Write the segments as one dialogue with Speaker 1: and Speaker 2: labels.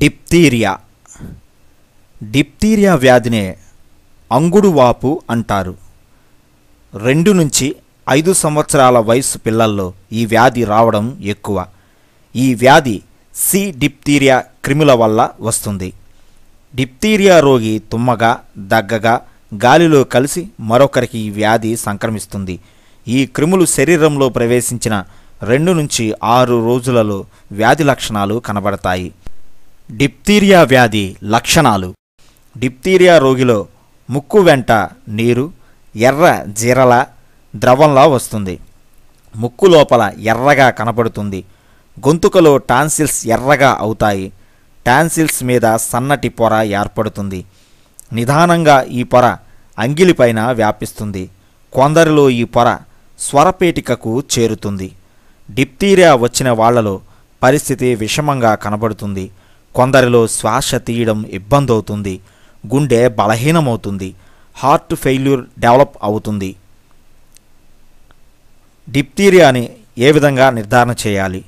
Speaker 1: diphtheria diphtheria వ్యాధినే వాపు అంటారు రెండు నుంచి ఐదు సంవత్సరాల వయసు పిల్లల్లో ఈ వ్యాధి రావడం ఎక్కువ ఈ వ్యాధి సి డిప్తీరియా క్రిముల వల్ల వస్తుంది డిప్తీరియా రోగి తుమ్మగా దగ్గగా గాలిలో కలిసి మరొకరికి ఈ వ్యాధి సంక్రమిస్తుంది ఈ క్రిములు శరీరంలో ప్రవేశించిన రెండు నుంచి ఆరు రోజులలో వ్యాధి లక్షణాలు కనబడతాయి డిప్తీరియా వ్యాధి లక్షణాలు డిప్తీరియా రోగిలో ముక్కు వెంట నీరు ఎర్ర జీరల ద్రవంలా వస్తుంది ముక్కు లోపల ఎర్రగా కనపడుతుంది గొంతుకలో టాన్సిల్స్ ఎర్రగా అవుతాయి టాన్సిల్స్ మీద సన్నటి పొర ఏర్పడుతుంది నిదానంగా ఈ పొర అంగిలిపైన వ్యాపిస్తుంది కొందరిలో ఈ పొర స్వరపేటికకు చేరుతుంది డిప్తీరియా వచ్చిన వాళ్లలో పరిస్థితి విషమంగా కనబడుతుంది కొందరిలో శ్వాస తీయడం ఇబ్బందవుతుంది గుండె బలహీనమవుతుంది హార్ట్ ఫెయిల్యూర్ డెవలప్ అవుతుంది డిప్తీరియాని ఏ విధంగా నిర్ధారణ చేయాలి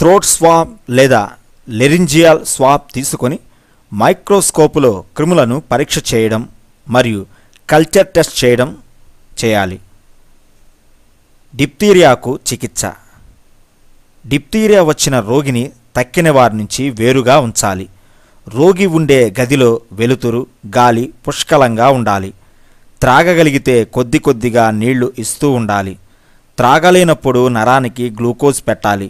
Speaker 1: త్రోట్ స్వాబ్ లేదా లెరింజియల్ స్వాబ్ తీసుకొని మైక్రోస్కోపులో క్రిములను పరీక్ష చేయడం మరియు కల్చర్ టెస్ట్ చేయడం చేయాలి డిప్తీరియాకు చికిత్స డిప్తీరియా వచ్చిన రోగిని తక్కిన వారి నుంచి వేరుగా ఉంచాలి రోగి ఉండే గదిలో వెలుతురు గాలి పుష్కలంగా ఉండాలి త్రాగగలిగితే కొద్ది కొద్దిగా నీళ్లు ఇస్తూ ఉండాలి త్రాగలేనప్పుడు నరానికి గ్లూకోజ్ పెట్టాలి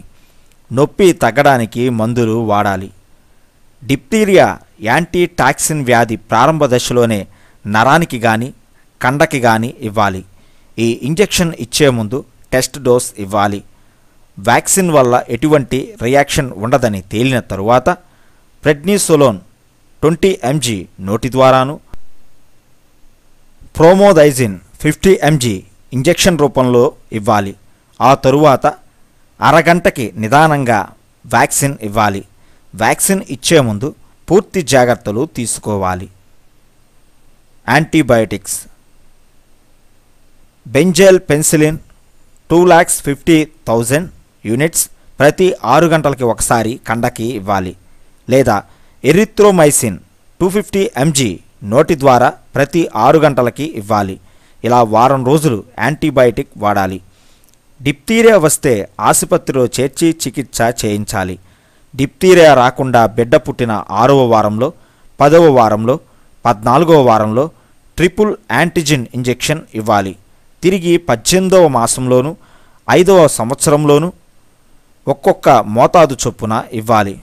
Speaker 1: నొప్పి తగ్గడానికి మందులు వాడాలి డిప్టీరియా యాంటీ టాక్సిన్ వ్యాధి ప్రారంభ దశలోనే నరానికి కానీ కండకి కానీ ఇవ్వాలి ఈ ఇంజెక్షన్ ఇచ్చే ముందు టెస్ట్ డోస్ ఇవ్వాలి వ్యాక్సిన్ వల్ల ఎటువంటి రియాక్షన్ ఉండదని తేలిన తరువాత ప్రెడ్నిసోలోన్ ట్వంటీ ఎంజీ నోటి ద్వారాను ప్రోమోదైజిన్ ఫిఫ్టీ ఎంజీ ఇంజెక్షన్ రూపంలో ఇవ్వాలి ఆ తరువాత అరగంటకి నిదానంగా వ్యాక్సిన్ ఇవ్వాలి వ్యాక్సిన్ ఇచ్చే ముందు పూర్తి జాగ్రత్తలు తీసుకోవాలి antibiotics benzyl penicillin two lakhs fifty thousand units ప్రతి ఆరు గంటలకి ఒకసారి కండకి ఇవ్వాలి లేదా ఎరిథ్రోమైసిన్ టూ ఫిఫ్టీ ఎంజీ నోటి ద్వారా ప్రతి ఆరు గంటలకి ఇవ్వాలి ఇలా వారం రోజులు యాంటీబయాటిక్ వాడాలి డిప్తీరియా వస్తే ఆసుపత్రిలో చేర్చి చికిత్స చేయించాలి డిప్తీరియా రాకుండా బిడ్డ పుట్టిన ఆరవ వారంలో పదవ వారంలో పద్నాలుగవ వారంలో ట్రిపుల్ యాంటిజెన్ ఇంజెక్షన్ ఇవ్వాలి తిరిగి పద్దెనిమిదవ మాసంలోను ఐదవ సంవత్సరంలోనూ ఒక్కొక్క మోతాదు చొప్పున ఇవ్వాలి